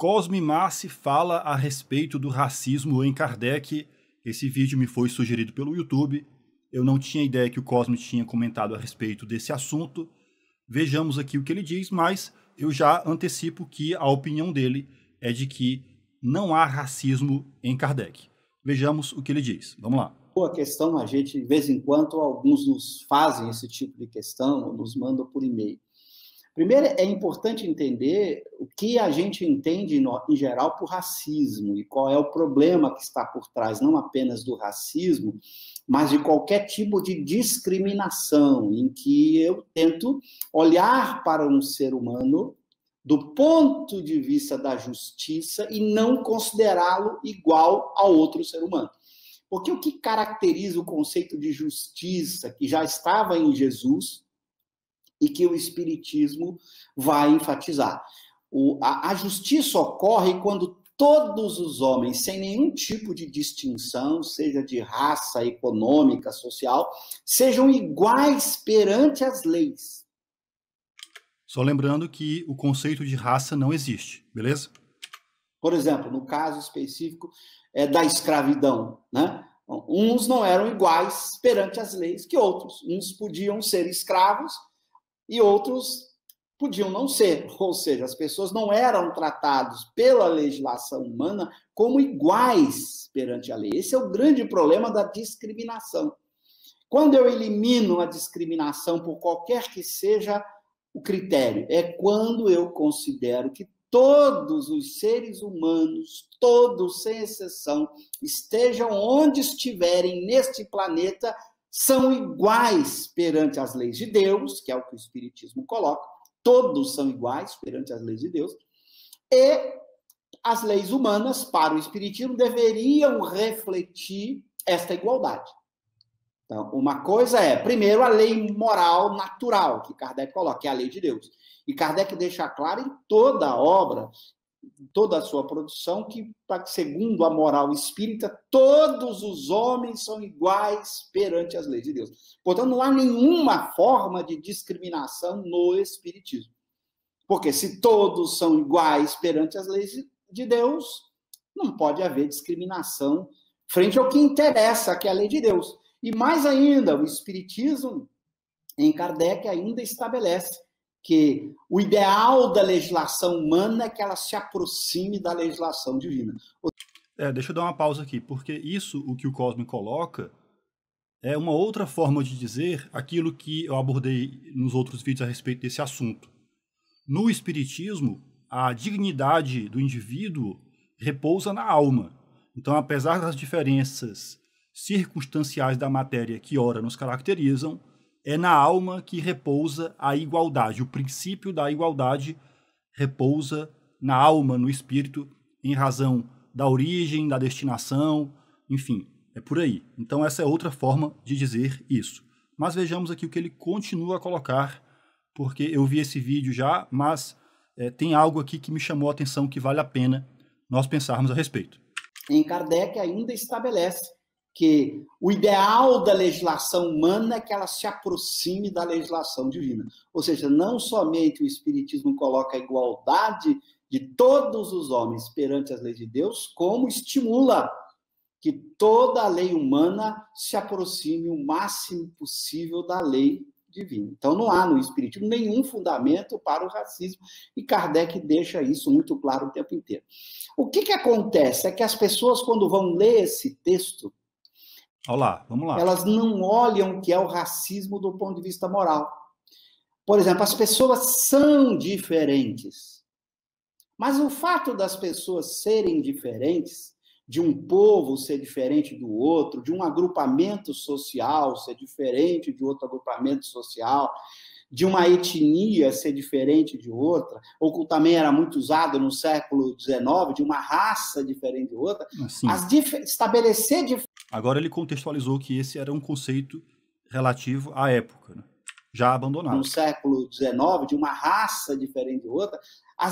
Cosme Massi fala a respeito do racismo em Kardec. Esse vídeo me foi sugerido pelo YouTube. Eu não tinha ideia que o Cosme tinha comentado a respeito desse assunto. Vejamos aqui o que ele diz, mas eu já antecipo que a opinião dele é de que não há racismo em Kardec. Vejamos o que ele diz. Vamos lá. Boa questão, a gente, de vez em quando, alguns nos fazem esse tipo de questão, nos mandam por e-mail. Primeiro, é importante entender o que a gente entende, em geral, por racismo e qual é o problema que está por trás, não apenas do racismo, mas de qualquer tipo de discriminação, em que eu tento olhar para um ser humano do ponto de vista da justiça e não considerá-lo igual a outro ser humano. Porque o que caracteriza o conceito de justiça que já estava em Jesus e que o Espiritismo vai enfatizar. O, a, a justiça ocorre quando todos os homens, sem nenhum tipo de distinção, seja de raça, econômica, social, sejam iguais perante as leis. Só lembrando que o conceito de raça não existe, beleza? Por exemplo, no caso específico é, da escravidão, né? Uns não eram iguais perante as leis que outros. Uns podiam ser escravos e outros podiam não ser, ou seja, as pessoas não eram tratadas pela legislação humana como iguais perante a lei. Esse é o grande problema da discriminação. Quando eu elimino a discriminação por qualquer que seja o critério, é quando eu considero que todos os seres humanos, todos sem exceção, estejam onde estiverem neste planeta, são iguais perante as leis de Deus, que é o que o Espiritismo coloca, todos são iguais perante as leis de Deus, e as leis humanas, para o Espiritismo, deveriam refletir esta igualdade. Então, uma coisa é, primeiro, a lei moral natural, que Kardec coloca, que é a lei de Deus. E Kardec deixa claro em toda a obra toda a sua produção, que, segundo a moral espírita, todos os homens são iguais perante as leis de Deus. Portanto, não há nenhuma forma de discriminação no Espiritismo. Porque se todos são iguais perante as leis de Deus, não pode haver discriminação frente ao que interessa, que é a lei de Deus. E mais ainda, o Espiritismo, em Kardec, ainda estabelece que o ideal da legislação humana é que ela se aproxime da legislação divina. É, deixa eu dar uma pausa aqui, porque isso, o que o Cosme coloca, é uma outra forma de dizer aquilo que eu abordei nos outros vídeos a respeito desse assunto. No Espiritismo, a dignidade do indivíduo repousa na alma. Então, apesar das diferenças circunstanciais da matéria que ora nos caracterizam, é na alma que repousa a igualdade. O princípio da igualdade repousa na alma, no espírito, em razão da origem, da destinação, enfim, é por aí. Então, essa é outra forma de dizer isso. Mas vejamos aqui o que ele continua a colocar, porque eu vi esse vídeo já, mas é, tem algo aqui que me chamou a atenção que vale a pena nós pensarmos a respeito. Em Kardec ainda estabelece que o ideal da legislação humana é que ela se aproxime da legislação divina. Ou seja, não somente o Espiritismo coloca a igualdade de todos os homens perante as leis de Deus, como estimula que toda a lei humana se aproxime o máximo possível da lei divina. Então, não há no Espiritismo nenhum fundamento para o racismo, e Kardec deixa isso muito claro o tempo inteiro. O que, que acontece é que as pessoas, quando vão ler esse texto, Olá, vamos lá. Elas não olham o que é o racismo do ponto de vista moral. Por exemplo, as pessoas são diferentes. Mas o fato das pessoas serem diferentes, de um povo ser diferente do outro, de um agrupamento social ser diferente de outro agrupamento social, de uma etnia ser diferente de outra, ou que também era muito usado no século XIX, de uma raça diferente de outra, assim. dif estabelecer Agora ele contextualizou que esse era um conceito relativo à época, né? já abandonado. No século XIX, de uma raça diferente de outra,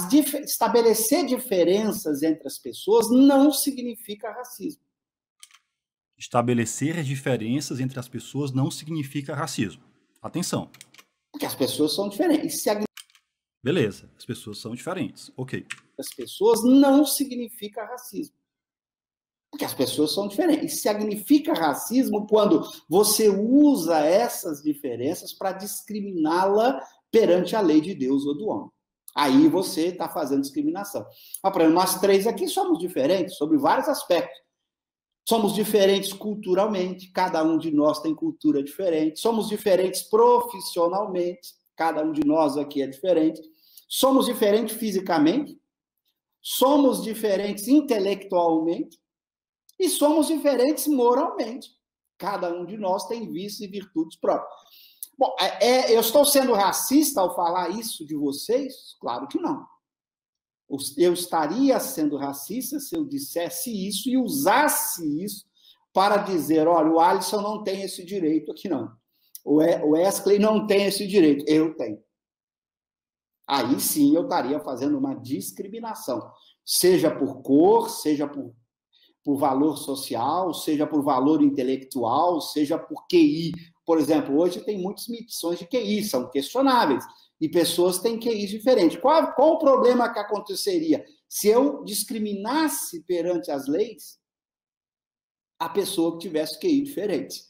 dif estabelecer diferenças entre as pessoas não significa racismo. Estabelecer diferenças entre as pessoas não significa racismo. Atenção. Porque as pessoas são diferentes. Beleza, as pessoas são diferentes. Ok. As pessoas não significa racismo. Porque as pessoas são diferentes. Significa racismo quando você usa essas diferenças para discriminá-la perante a lei de Deus ou do homem. Aí você está fazendo discriminação. Mas, ah, por exemplo, nós três aqui somos diferentes sobre vários aspectos. Somos diferentes culturalmente, cada um de nós tem cultura diferente. Somos diferentes profissionalmente, cada um de nós aqui é diferente. Somos diferentes fisicamente. Somos diferentes intelectualmente. E somos diferentes moralmente. Cada um de nós tem vícios e virtudes próprias. Bom, é, é, eu estou sendo racista ao falar isso de vocês? Claro que não. Eu estaria sendo racista se eu dissesse isso e usasse isso para dizer: olha, o Alisson não tem esse direito aqui, não. O Wesley não tem esse direito. Eu tenho. Aí sim eu estaria fazendo uma discriminação, seja por cor, seja por por valor social, seja por valor intelectual, seja por QI. Por exemplo, hoje tem muitas medições de QI, são questionáveis, e pessoas têm QIs diferentes. Qual, qual o problema que aconteceria? Se eu discriminasse perante as leis a pessoa que tivesse QI diferente.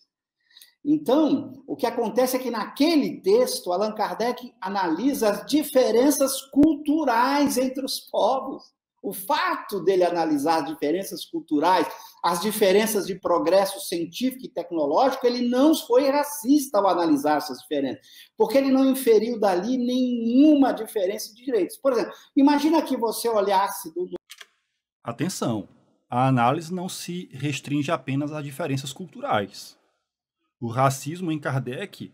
Então, o que acontece é que naquele texto, Allan Kardec analisa as diferenças culturais entre os povos. O fato dele analisar as diferenças culturais, as diferenças de progresso científico e tecnológico, ele não foi racista ao analisar essas diferenças, porque ele não inferiu dali nenhuma diferença de direitos. Por exemplo, imagina que você olhasse do. Atenção! A análise não se restringe apenas às diferenças culturais. O racismo em Kardec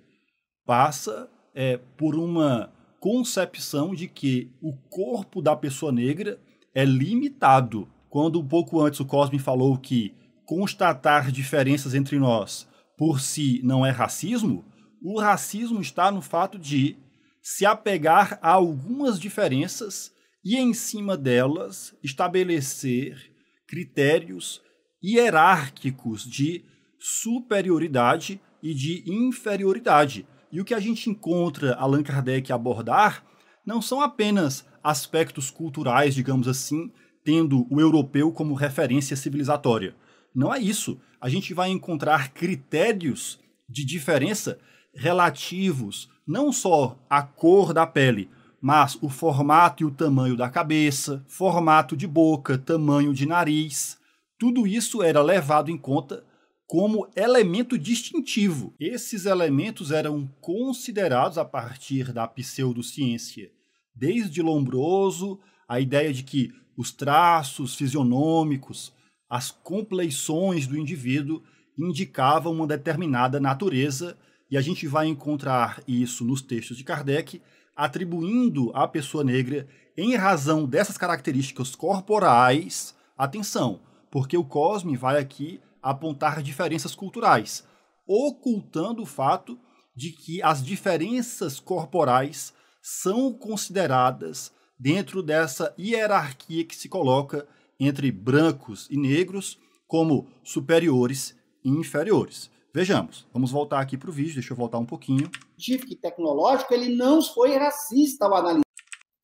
passa é, por uma concepção de que o corpo da pessoa negra é limitado. Quando um pouco antes o Cosme falou que constatar diferenças entre nós por si não é racismo, o racismo está no fato de se apegar a algumas diferenças e, em cima delas, estabelecer critérios hierárquicos de superioridade e de inferioridade. E o que a gente encontra Allan Kardec abordar não são apenas aspectos culturais, digamos assim, tendo o europeu como referência civilizatória. Não é isso. A gente vai encontrar critérios de diferença relativos não só à cor da pele, mas o formato e o tamanho da cabeça, formato de boca, tamanho de nariz. Tudo isso era levado em conta como elemento distintivo. Esses elementos eram considerados a partir da pseudociência desde Lombroso, a ideia de que os traços fisionômicos, as compleições do indivíduo indicavam uma determinada natureza, e a gente vai encontrar isso nos textos de Kardec, atribuindo à pessoa negra, em razão dessas características corporais, atenção, porque o Cosme vai aqui apontar diferenças culturais, ocultando o fato de que as diferenças corporais são consideradas dentro dessa hierarquia que se coloca entre brancos e negros como superiores e inferiores. Vejamos, vamos voltar aqui para o vídeo, deixa eu voltar um pouquinho. Científico e tecnológico, ele não foi racista ao analisar.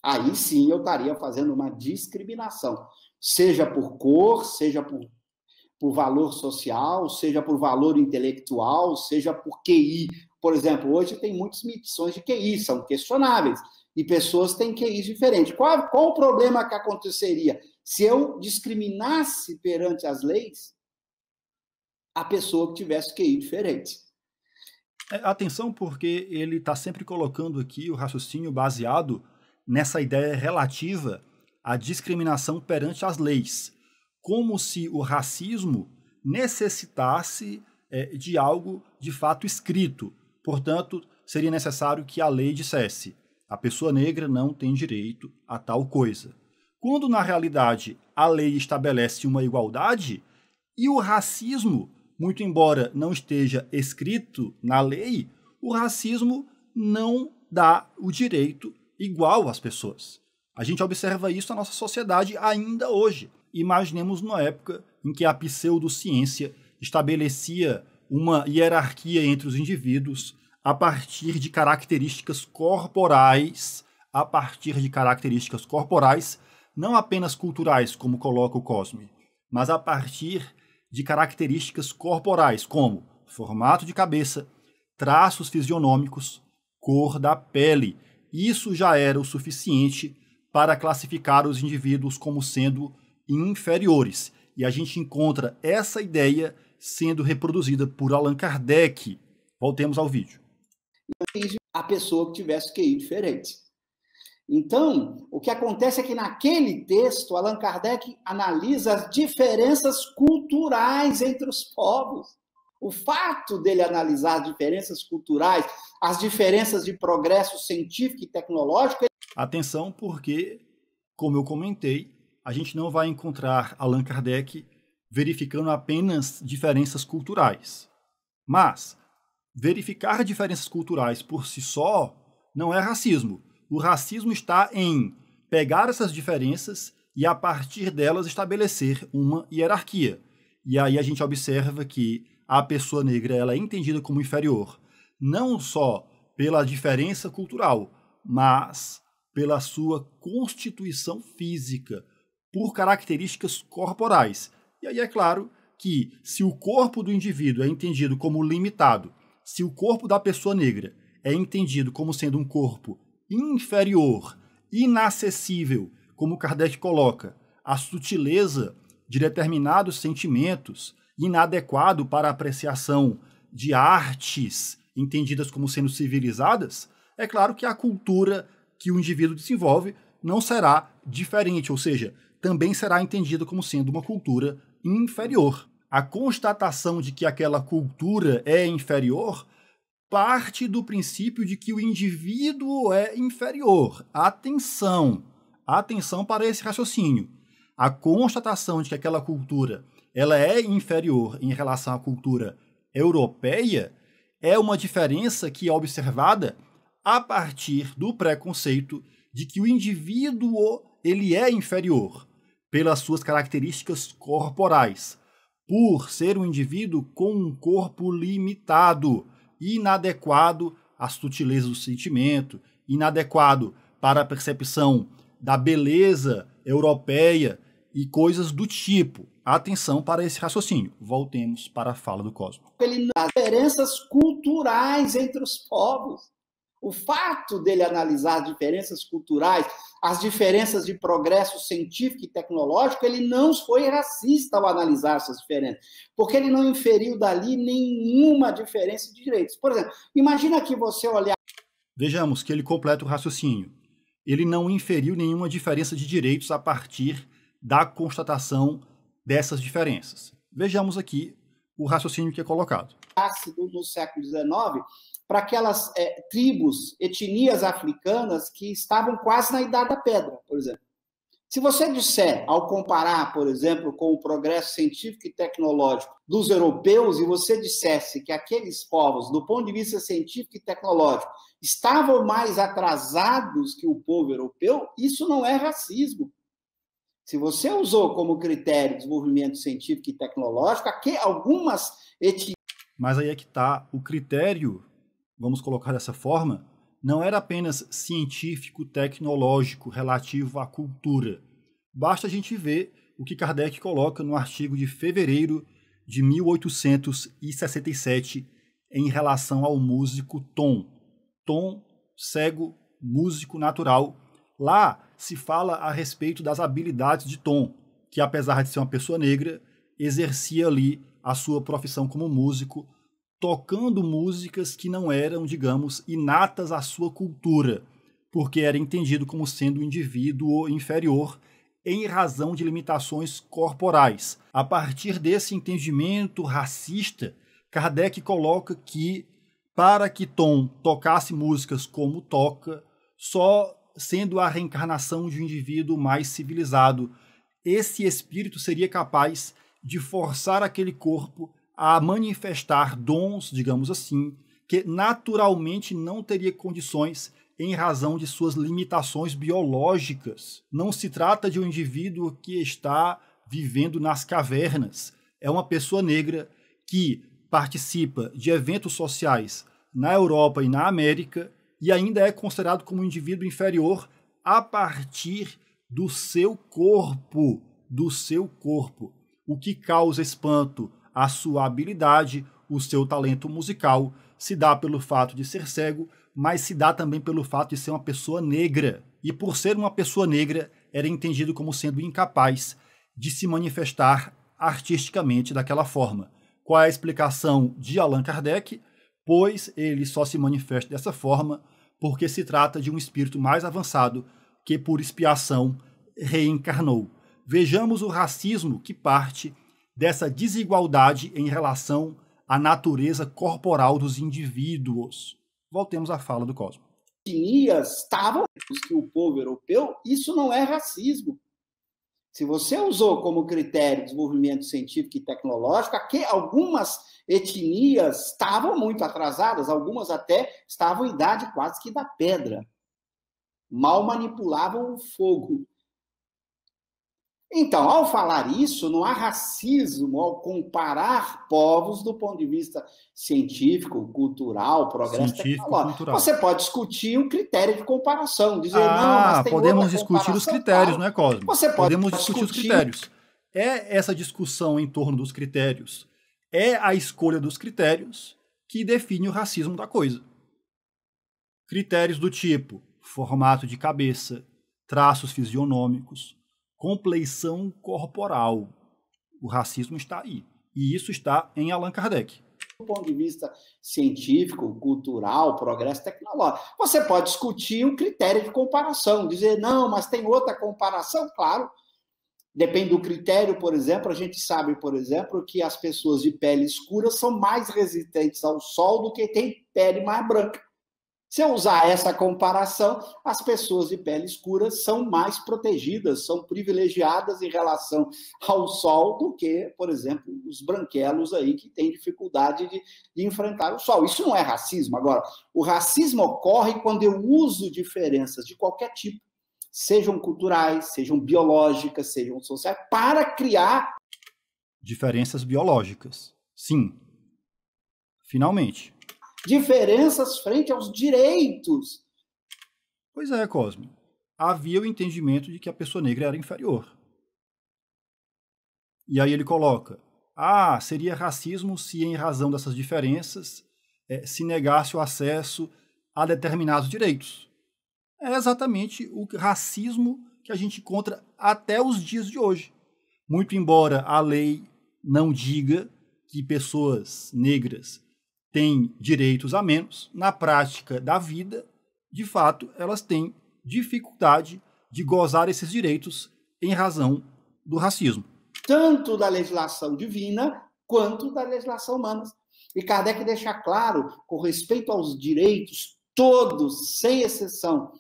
Aí sim eu estaria fazendo uma discriminação, seja por cor, seja por, por valor social, seja por valor intelectual, seja por QI por exemplo, hoje tem muitas medições de QI, são questionáveis, e pessoas têm QIs diferentes. Qual, qual o problema que aconteceria se eu discriminasse perante as leis a pessoa que tivesse QI diferente? É, atenção, porque ele está sempre colocando aqui o raciocínio baseado nessa ideia relativa à discriminação perante as leis, como se o racismo necessitasse é, de algo de fato escrito. Portanto, seria necessário que a lei dissesse: a pessoa negra não tem direito a tal coisa. Quando, na realidade, a lei estabelece uma igualdade, e o racismo, muito embora não esteja escrito na lei, o racismo não dá o direito igual às pessoas. A gente observa isso na nossa sociedade ainda hoje. Imaginemos numa época em que a pseudociência estabelecia uma hierarquia entre os indivíduos a partir de características corporais, a partir de características corporais, não apenas culturais, como coloca o Cosme, mas a partir de características corporais, como formato de cabeça, traços fisionômicos, cor da pele. Isso já era o suficiente para classificar os indivíduos como sendo inferiores. E a gente encontra essa ideia sendo reproduzida por Allan Kardec. Voltemos ao vídeo. A pessoa que tivesse QI diferente. Então, o que acontece é que naquele texto, Allan Kardec analisa as diferenças culturais entre os povos. O fato dele analisar as diferenças culturais, as diferenças de progresso científico e tecnológico. Atenção, porque, como eu comentei, a gente não vai encontrar Allan Kardec verificando apenas diferenças culturais. Mas verificar diferenças culturais por si só não é racismo. O racismo está em pegar essas diferenças e, a partir delas, estabelecer uma hierarquia. E aí a gente observa que a pessoa negra ela é entendida como inferior, não só pela diferença cultural, mas pela sua constituição física, por características corporais. E aí é claro que, se o corpo do indivíduo é entendido como limitado, se o corpo da pessoa negra é entendido como sendo um corpo inferior, inacessível, como Kardec coloca, a sutileza de determinados sentimentos, inadequado para a apreciação de artes entendidas como sendo civilizadas, é claro que a cultura que o indivíduo desenvolve não será diferente, ou seja, também será entendida como sendo uma cultura inferior. A constatação de que aquela cultura é inferior parte do princípio de que o indivíduo é inferior. Atenção, atenção para esse raciocínio. A constatação de que aquela cultura ela é inferior em relação à cultura europeia é uma diferença que é observada a partir do preconceito de que o indivíduo ele é inferior pelas suas características corporais, por ser um indivíduo com um corpo limitado, inadequado à sutileza do sentimento, inadequado para a percepção da beleza europeia e coisas do tipo. Atenção para esse raciocínio. Voltemos para a fala do Cosmo. As diferenças culturais entre os povos. O fato dele analisar as diferenças culturais, as diferenças de progresso científico e tecnológico, ele não foi racista ao analisar essas diferenças, porque ele não inferiu dali nenhuma diferença de direitos. Por exemplo, imagina que você olhar. Vejamos que ele completa o raciocínio. Ele não inferiu nenhuma diferença de direitos a partir da constatação dessas diferenças. Vejamos aqui o raciocínio que é colocado. No século XIX, para aquelas é, tribos, etnias africanas que estavam quase na idade da pedra, por exemplo. Se você disser, ao comparar, por exemplo, com o progresso científico e tecnológico dos europeus, e você dissesse que aqueles povos, do ponto de vista científico e tecnológico, estavam mais atrasados que o povo europeu, isso não é racismo. Se você usou como critério desenvolvimento científico e tecnológico, aqui algumas etnias. Mas aí é que está o critério vamos colocar dessa forma, não era apenas científico, tecnológico, relativo à cultura. Basta a gente ver o que Kardec coloca no artigo de fevereiro de 1867 em relação ao músico Tom. Tom, cego, músico natural. Lá se fala a respeito das habilidades de Tom, que apesar de ser uma pessoa negra, exercia ali a sua profissão como músico tocando músicas que não eram, digamos, inatas à sua cultura, porque era entendido como sendo um indivíduo inferior em razão de limitações corporais. A partir desse entendimento racista, Kardec coloca que para que Tom tocasse músicas como toca, só sendo a reencarnação de um indivíduo mais civilizado, esse espírito seria capaz de forçar aquele corpo a manifestar dons, digamos assim, que naturalmente não teria condições em razão de suas limitações biológicas. Não se trata de um indivíduo que está vivendo nas cavernas. É uma pessoa negra que participa de eventos sociais na Europa e na América e ainda é considerado como um indivíduo inferior a partir do seu corpo, do seu corpo, o que causa espanto a sua habilidade, o seu talento musical, se dá pelo fato de ser cego, mas se dá também pelo fato de ser uma pessoa negra. E por ser uma pessoa negra, era entendido como sendo incapaz de se manifestar artisticamente daquela forma. Qual é a explicação de Allan Kardec? Pois ele só se manifesta dessa forma porque se trata de um espírito mais avançado que, por expiação, reencarnou. Vejamos o racismo que parte dessa desigualdade em relação à natureza corporal dos indivíduos. Voltemos à fala do Cosmo. Etnias estavam que o povo europeu, isso não é racismo. Se você usou como critério desenvolvimento científico e tecnológico, que algumas etnias estavam muito atrasadas, algumas até estavam em idade quase que da pedra. Mal manipulavam o fogo. Então, ao falar isso, não há racismo ao comparar povos do ponto de vista científico, cultural, progresso científico, cultural. Você pode discutir o critério de comparação, dizer, ah, não, podemos discutir os critérios, não é, Cosmo? Você pode podemos discutir, discutir os critérios. É essa discussão em torno dos critérios, é a escolha dos critérios que define o racismo da coisa. Critérios do tipo formato de cabeça, traços fisionômicos, compleição corporal. O racismo está aí. E isso está em Allan Kardec. Do ponto de vista científico, cultural, progresso tecnológico, você pode discutir um critério de comparação, dizer, não, mas tem outra comparação, claro. Depende do critério, por exemplo, a gente sabe, por exemplo, que as pessoas de pele escura são mais resistentes ao sol do que tem pele mais branca. Se eu usar essa comparação, as pessoas de pele escura são mais protegidas, são privilegiadas em relação ao sol do que, por exemplo, os branquelos aí que têm dificuldade de, de, enfrentar o sol. Isso não é racismo. Agora, o racismo ocorre quando eu uso diferenças de qualquer tipo, sejam culturais, sejam biológicas, sejam sociais, para criar. Diferenças biológicas. Sim. Finalmente diferenças frente aos direitos. Pois é, Cosme. Havia o entendimento de que a pessoa negra era inferior. E aí ele coloca: ah, seria racismo se, em razão dessas diferenças, eh, se negasse o acesso a determinados direitos. É exatamente o racismo que a gente encontra até os dias de hoje. Muito embora a lei não diga que pessoas negras têm direitos a menos, na prática da vida, de fato, elas têm dificuldade de gozar esses direitos em razão do racismo. Tanto da legislação divina quanto da legislação humana. E Kardec deixa claro, com respeito aos direitos, todos, sem exceção,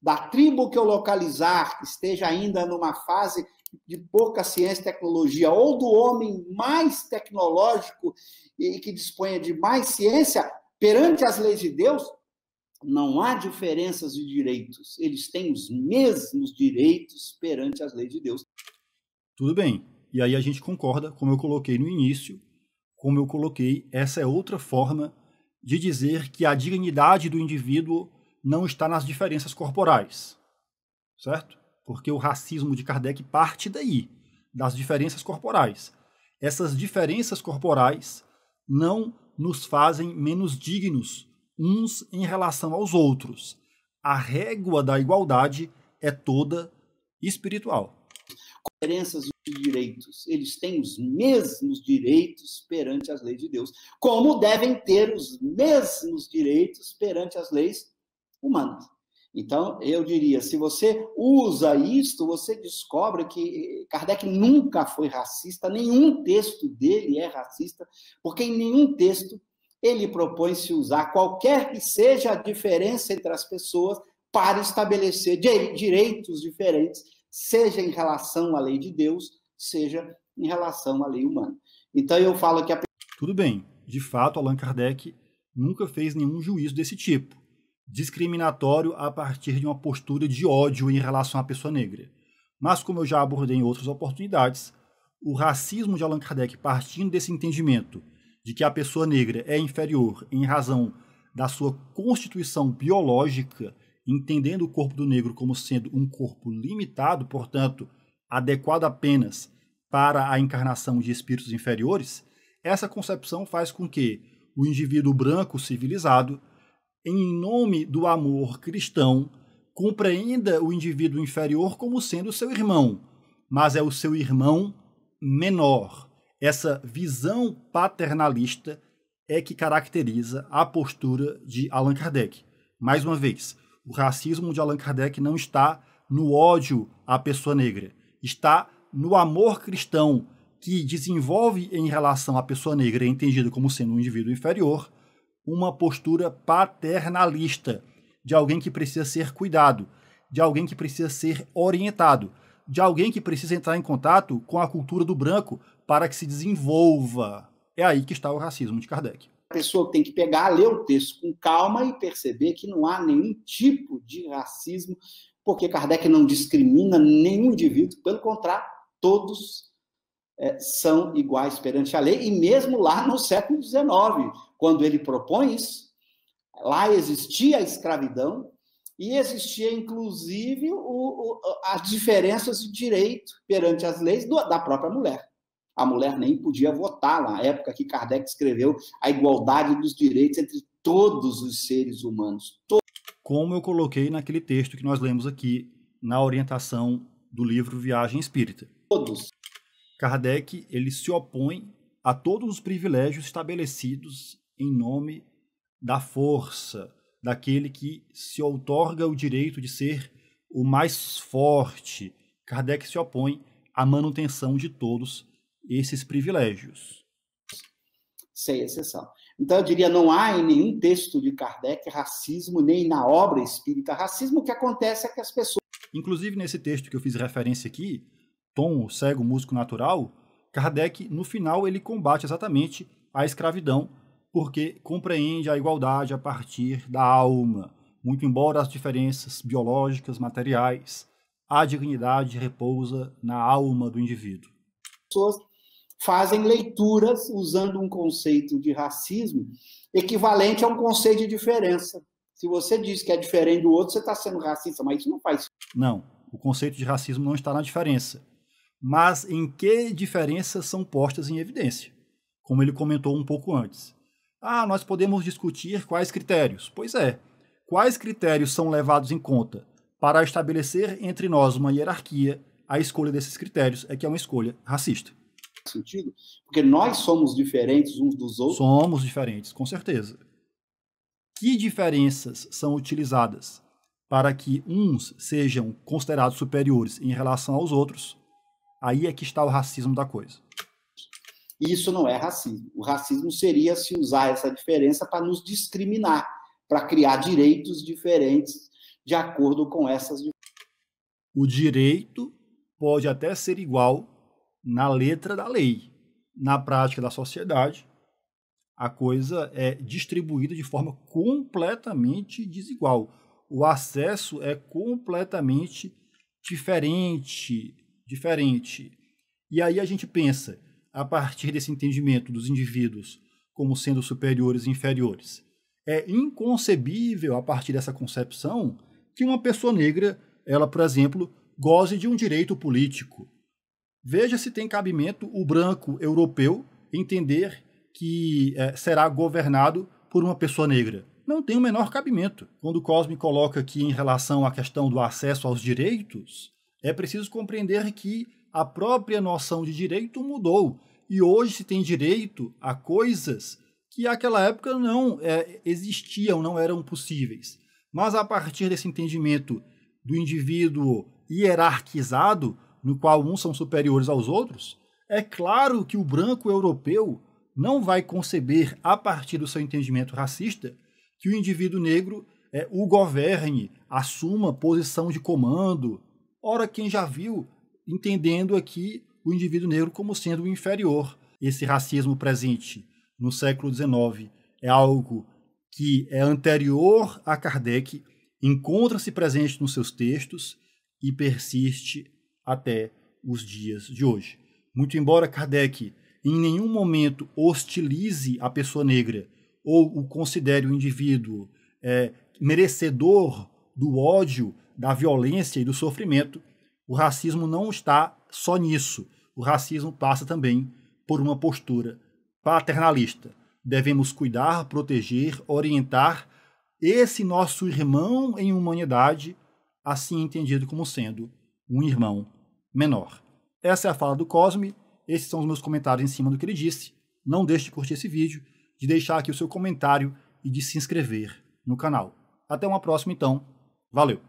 da tribo que eu localizar, que esteja ainda numa fase de pouca ciência e tecnologia, ou do homem mais tecnológico e que disponha de mais ciência, perante as leis de Deus, não há diferenças de direitos. Eles têm os mesmos direitos perante as leis de Deus. Tudo bem. E aí a gente concorda, como eu coloquei no início, como eu coloquei, essa é outra forma de dizer que a dignidade do indivíduo não está nas diferenças corporais. Certo? porque o racismo de Kardec parte daí, das diferenças corporais. Essas diferenças corporais não nos fazem menos dignos uns em relação aos outros. A régua da igualdade é toda espiritual. Diferenças de direitos. Eles têm os mesmos direitos perante as leis de Deus, como devem ter os mesmos direitos perante as leis humanas. Então, eu diria, se você usa isto, você descobre que Kardec nunca foi racista, nenhum texto dele é racista, porque em nenhum texto ele propõe se usar qualquer que seja a diferença entre as pessoas para estabelecer direitos diferentes, seja em relação à lei de Deus, seja em relação à lei humana. Então eu falo que a... Tudo bem, de fato, Allan Kardec nunca fez nenhum juízo desse tipo discriminatório a partir de uma postura de ódio em relação à pessoa negra. Mas, como eu já abordei em outras oportunidades, o racismo de Allan Kardec, partindo desse entendimento de que a pessoa negra é inferior em razão da sua constituição biológica, entendendo o corpo do negro como sendo um corpo limitado, portanto, adequado apenas para a encarnação de espíritos inferiores, essa concepção faz com que o indivíduo branco civilizado em nome do amor cristão, compreenda o indivíduo inferior como sendo seu irmão, mas é o seu irmão menor. Essa visão paternalista é que caracteriza a postura de Allan Kardec. Mais uma vez, o racismo de Allan Kardec não está no ódio à pessoa negra, está no amor cristão que desenvolve em relação à pessoa negra, entendido como sendo um indivíduo inferior, uma postura paternalista, de alguém que precisa ser cuidado, de alguém que precisa ser orientado, de alguém que precisa entrar em contato com a cultura do branco para que se desenvolva. É aí que está o racismo de Kardec. A pessoa tem que pegar, ler o texto com calma e perceber que não há nenhum tipo de racismo, porque Kardec não discrimina nenhum indivíduo, pelo contrário, todos é, são iguais perante a lei, e mesmo lá no século XIX quando ele propõe isso. Lá existia a escravidão e existia, inclusive, o, o, as diferenças de direito perante as leis do, da própria mulher. A mulher nem podia votar lá, na época que Kardec escreveu a igualdade dos direitos entre todos os seres humanos. Como eu coloquei naquele texto que nós lemos aqui, na orientação do livro Viagem Espírita. Todos. Kardec ele se opõe a todos os privilégios estabelecidos em nome da força, daquele que se outorga o direito de ser o mais forte. Kardec se opõe à manutenção de todos esses privilégios. Sem exceção. Então, eu diria, não há em nenhum texto de Kardec racismo, nem na obra espírita racismo. O que acontece é que as pessoas. Inclusive, nesse texto que eu fiz referência aqui, Tom, o cego músico natural, Kardec, no final, ele combate exatamente a escravidão porque compreende a igualdade a partir da alma, muito embora as diferenças biológicas, materiais, a dignidade repousa na alma do indivíduo. Pessoas fazem leituras usando um conceito de racismo equivalente a um conceito de diferença. Se você diz que é diferente do outro, você está sendo racista, mas isso não faz. Não, o conceito de racismo não está na diferença, mas em que diferenças são postas em evidência, como ele comentou um pouco antes. Ah, nós podemos discutir quais critérios. Pois é. Quais critérios são levados em conta para estabelecer entre nós uma hierarquia? A escolha desses critérios é que é uma escolha racista. Sentido? Porque nós somos diferentes uns dos outros. Somos diferentes, com certeza. Que diferenças são utilizadas para que uns sejam considerados superiores em relação aos outros? Aí é que está o racismo da coisa. E isso não é racismo. O racismo seria se usar essa diferença para nos discriminar, para criar direitos diferentes de acordo com essas O direito pode até ser igual na letra da lei. Na prática da sociedade, a coisa é distribuída de forma completamente desigual. O acesso é completamente diferente, diferente. E aí a gente pensa, a partir desse entendimento dos indivíduos como sendo superiores e inferiores. É inconcebível, a partir dessa concepção, que uma pessoa negra, ela, por exemplo, goze de um direito político. Veja se tem cabimento o branco europeu entender que é, será governado por uma pessoa negra. Não tem o menor cabimento. Quando Cosme coloca aqui em relação à questão do acesso aos direitos, é preciso compreender que a própria noção de direito mudou e hoje se tem direito a coisas que naquela época não é, existiam, não eram possíveis. Mas a partir desse entendimento do indivíduo hierarquizado, no qual uns são superiores aos outros, é claro que o branco europeu não vai conceber, a partir do seu entendimento racista, que o indivíduo negro é, o governe, assuma posição de comando. Ora, quem já viu entendendo aqui o indivíduo negro como sendo inferior. Esse racismo presente no século XIX é algo que é anterior a Kardec, encontra-se presente nos seus textos e persiste até os dias de hoje. Muito embora Kardec em nenhum momento hostilize a pessoa negra ou o considere o indivíduo é, merecedor do ódio, da violência e do sofrimento, o racismo não está só nisso o racismo passa também por uma postura paternalista. Devemos cuidar, proteger, orientar esse nosso irmão em humanidade, assim entendido como sendo um irmão menor. Essa é a fala do Cosme, esses são os meus comentários em cima do que ele disse. Não deixe de curtir esse vídeo, de deixar aqui o seu comentário e de se inscrever no canal. Até uma próxima então. Valeu!